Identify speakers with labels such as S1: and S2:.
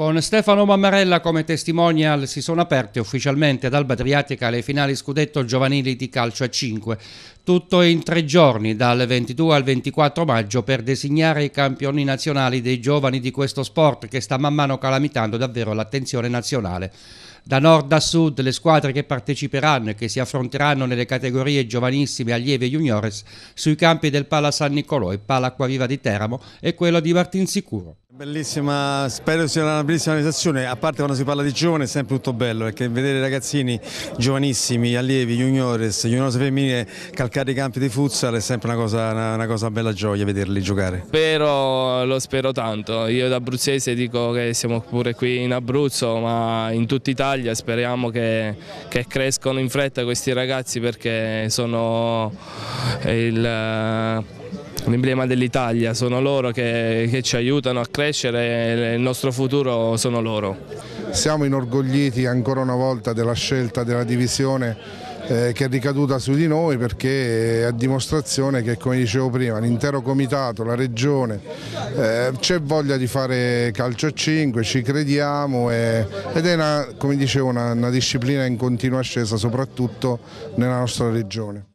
S1: Con Stefano Mammarella come testimonial si sono aperte ufficialmente ad Alba Adriatica le finali scudetto giovanili di calcio a 5, tutto in tre giorni dal 22 al 24 maggio per designare i campioni nazionali dei giovani di questo sport che sta man mano calamitando davvero l'attenzione nazionale da nord a sud le squadre che parteciperanno e che si affronteranno nelle categorie giovanissime, allievi e juniores sui campi del Pala San
S2: Nicolò e Pala Acquaviva di Teramo e quello di Martinsicuro. Bellissima, spero sia una bellissima realizzazione, a parte quando si parla di giovani è sempre tutto bello perché vedere i ragazzini giovanissimi, allievi, juniores, juniores femminili calcare i campi di futsal è sempre una cosa, una, una cosa bella gioia vederli giocare.
S3: Spero, lo spero tanto, io da abruzzese dico che siamo pure qui in Abruzzo ma in tutta Italia Italia, speriamo che, che crescono in fretta questi ragazzi perché sono eh, il eh, l'emblema dell'Italia, sono loro che, che, ci aiutano a crescere, il nostro futuro sono loro.
S4: Siamo inorgogliti ancora una volta della scelta della divisione eh, che è ricaduta su di noi perché è a dimostrazione che come dicevo prima l'intero comitato, la regione eh, c'è voglia di fare calcio a 5, ci crediamo e, ed è una, come dicevo una, una disciplina in continua ascesa soprattutto nella nostra regione.